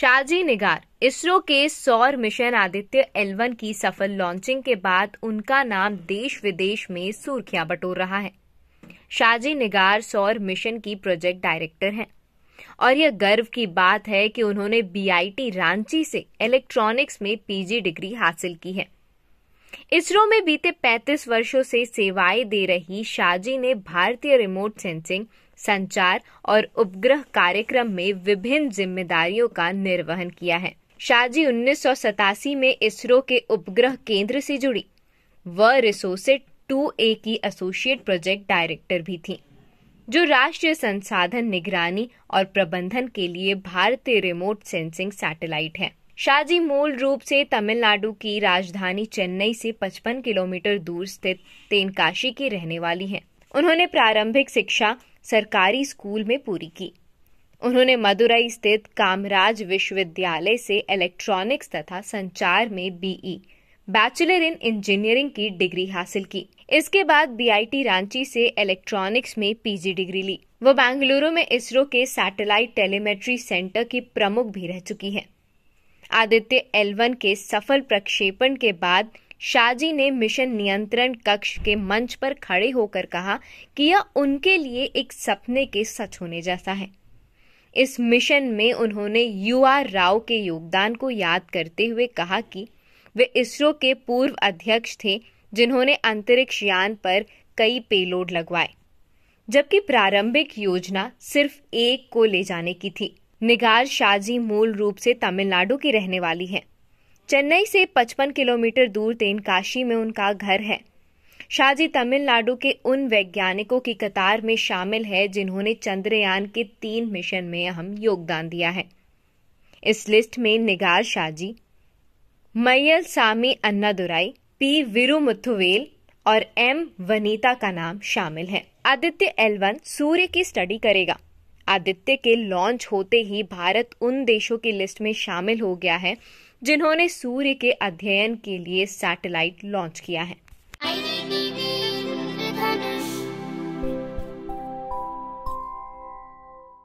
शाहजी निगार इसरो के सौर mission Aditya L की सफल लॉन्चिंग के बाद उनका नाम देश विदेश में सुर्खियां बटोर रहा है शाहजी निगार सौर मिशन की प्रोजेक्ट डायरेक्टर हैं और यह गर्व की बात है कि उन्होंने बीआईटी रांची से इलेक्ट्रॉनिक्स में पीजी डिग्री हासिल की है इसरो में बीते 35 वर्षों से सेवाएं दे रही शाजी ने भारतीय रिमोट सेंसिंग संचार और उपग्रह कार्यक्रम में विभिन्न जिम्मेदारियों का निर्वहन किया है शाहजी उन्नीस में इसरो के उपग्रह केंद्र से जुड़ी वह रिसोसेट टू ए की एसोसिएट प्रोजेक्ट डायरेक्टर भी थी जो राष्ट्रीय संसाधन निगरानी और प्रबंधन के लिए भारतीय रिमोट सेंसिंग सैटेलाइट है शाहजी मूल रूप से तमिलनाडु की राजधानी चेन्नई से 55 किलोमीटर दूर स्थित तेनकाशी की रहने वाली हैं। उन्होंने प्रारंभिक शिक्षा सरकारी स्कूल में पूरी की उन्होंने मदुरई स्थित कामराज विश्वविद्यालय से इलेक्ट्रॉनिक्स तथा संचार में बीई बैचलर इन इंजीनियरिंग की डिग्री हासिल की इसके बाद बीआईटी रांची से इलेक्ट्रॉनिक्स में पीजी डिग्री ली वो बेंगलुरु में इसरो के सैटेलाइट टेलीमेट्री सेंटर की प्रमुख भी रह चुकी हैं। आदित्य एल के सफल प्रक्षेपण के बाद शाहजी ने मिशन नियंत्रण कक्ष के मंच पर खड़े होकर कहा कि यह उनके लिए एक सपने के सच होने जैसा है इस मिशन में उन्होंने यू आर राव के योगदान को याद करते हुए कहा कि वे इसरो के पूर्व अध्यक्ष थे जिन्होंने अंतरिक्ष यान पर कई पेलोड लगवाए जबकि प्रारंभिक योजना सिर्फ एक को ले जाने की थी निगार शाहजी मूल रूप से तमिलनाडु की रहने वाली है चेन्नई से 55 किलोमीटर दूर तेनकाशी में उनका घर है शाहजी तमिलनाडु के उन वैज्ञानिकों की कतार में शामिल है जिन्होंने चंद्रयान के तीन मिशन में अहम योगदान दिया है इस लिस्ट में निगार शाहजी मैयल सामी अन्नादुराई पी विरुमुथुवेल और एम वनीता का नाम शामिल है आदित्य एलवन सूर्य की स्टडी करेगा आदित्य के लॉन्च होते ही भारत उन देशों की लिस्ट में शामिल हो गया है जिन्होंने सूर्य के अध्ययन के लिए सैटेलाइट लॉन्च किया है